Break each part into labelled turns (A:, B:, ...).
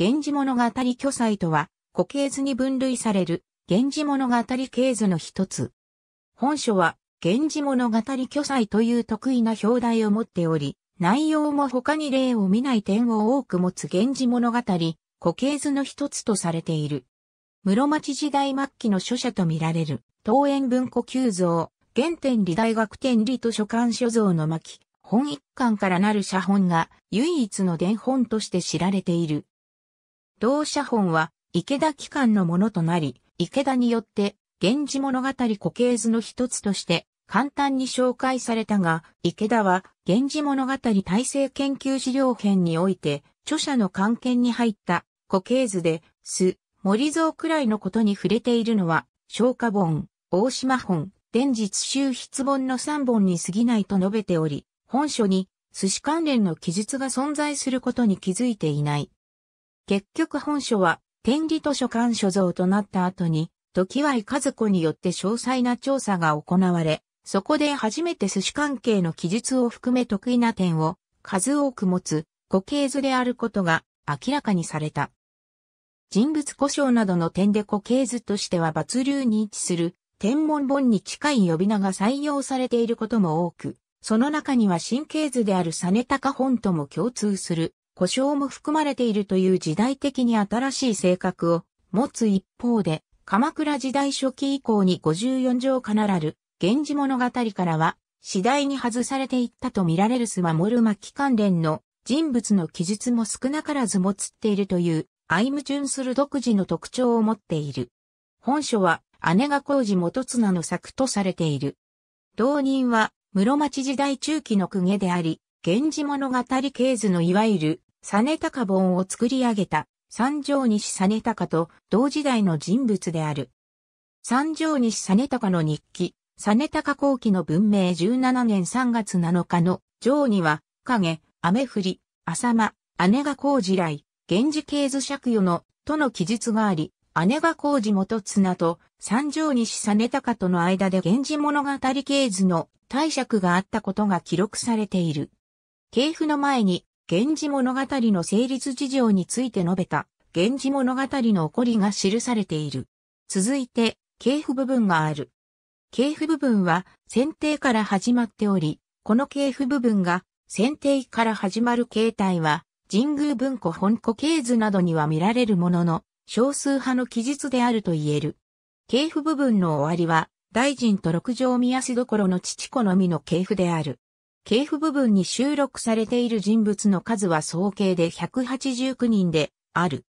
A: 源氏物語巨祭とは、古系図に分類される、源氏物語系図の一つ。本書は、源氏物語巨祭という得意な表題を持っており、内容も他に例を見ない点を多く持つ源氏物語、古系図の一つとされている。室町時代末期の書写とみられる、東園文庫旧像、原点理大学天理図書館所蔵の巻、本一巻からなる写本が唯一の伝本として知られている。同社本は池田機関のものとなり、池田によって源氏物語固形図の一つとして簡単に紹介されたが、池田は源氏物語体制研究資料編において著者の関係に入った固形図で、す、森蔵くらいのことに触れているのは、消化本、大島本、伝日周筆本の3本に過ぎないと述べており、本書に寿司関連の記述が存在することに気づいていない。結局本書は、天理図書館所蔵となった後に、時は和子によって詳細な調査が行われ、そこで初めて寿司関係の記述を含め得意な点を数多く持つ固形図であることが明らかにされた。人物故障などの点で固形図としては抜流に位置する天文本に近い呼び名が採用されていることも多く、その中には神経図である実カ本とも共通する故障も含まれているという時代的に新しい性格を持つ一方で、鎌倉時代初期以降に54条かならる、源氏物語からは、次第に外されていったと見られる須モル巻関連の人物の記述も少なからずもつっているという、相ュンする独自の特徴を持っている。本書は、姉が工事元綱の作とされている。同人は、室町時代中期の公家であり、源氏物語系図のいわゆる実高本を作り上げた三条西タ高と同時代の人物である。三条西タ高の日記、タ高後期の文明17年3月7日の上には、影、雨降り、浅間、姉が工事来、源氏系図借与の、との記述があり、姉が工事元綱と三条西タ高との間で源氏物語系図の貸借があったことが記録されている。系譜の前に源氏物語の成立事情について述べた、源氏物語の起こりが記されている。続いて、系譜部分がある。系譜部分は、選定から始まっており、この系譜部分が、選定から始まる形態は、神宮文庫本庫系図などには見られるものの、少数派の記述であると言える。系譜部分の終わりは、大臣と六条宮市どころの父子のみの系譜である。系譜部分に収録されている人物の数は総計で189人である。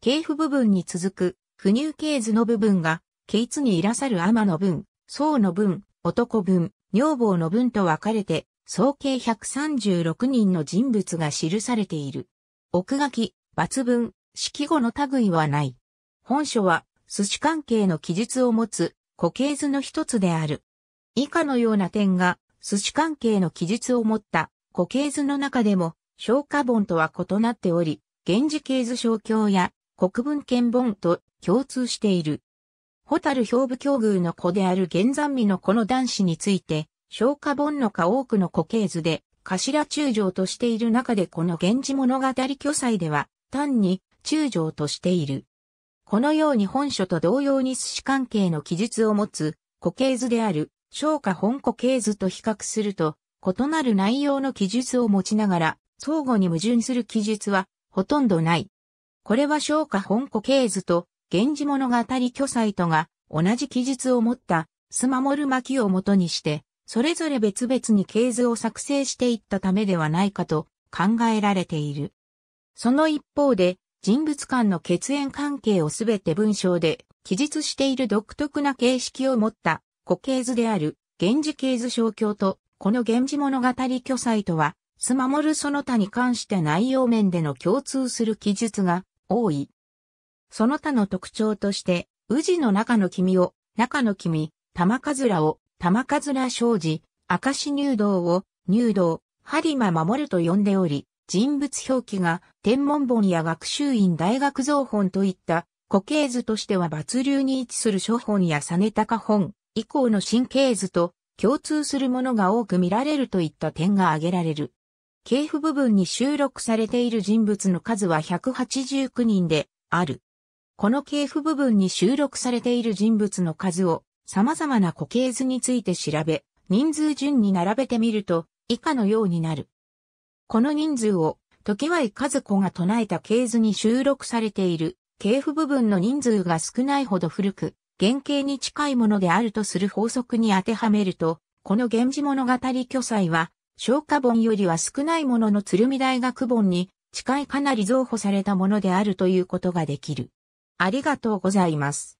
A: 系譜部分に続く、不入系図の部分が、ケイツにいらさる天の分、僧の分、男分、女房の分と分かれて、総計136人の人物が記されている。奥書き、抜文、式語の類はない。本書は、寿司関係の記述を持つ、固形図の一つである。以下のような点が、寿司関係の記述を持った固形図の中でも、消化本とは異なっており、源氏系図小教や国文献本と共通している。ホタル兵部境遇の子である玄山美のこの男子について、消化本のか多くの固形図で、頭中将としている中でこの源氏物語巨祭では、単に中将としている。このように本書と同様に寿司関係の記述を持つ固形図である商家本庫系図と比較すると、異なる内容の記述を持ちながら、相互に矛盾する記述はほとんどない。これは商家本庫系図と、源氏物語巨サイトが同じ記述を持ったスマモル巻を元にして、それぞれ別々に系図を作成していったためではないかと考えられている。その一方で、人物間の血縁関係をすべて文章で記述している独特な形式を持った古系図である、源氏系図小教と、この源氏物語巨祭とは、スマモルその他に関して内容面での共通する記述が多い。その他の特徴として、宇治の中の君を、中の君、玉かずらを、玉かずら生じ、明石入道を、入道、播磨守ると呼んでおり、人物表記が天文本や学習院大学造本といった古系図としては抜流に位置する書本や実高本、以降の神経図と共通するものが多く見られるといった点が挙げられる。系譜部分に収録されている人物の数は189人である。この系譜部分に収録されている人物の数を様々な固形図について調べ、人数順に並べてみると以下のようになる。この人数を時は和子が唱えた系図に収録されている系譜部分の人数が少ないほど古く、原型に近いものであるとする法則に当てはめると、この源氏物語巨祭は、昇華本よりは少ないものの鶴見大学本に近いかなり増補されたものであるということができる。ありがとうございます。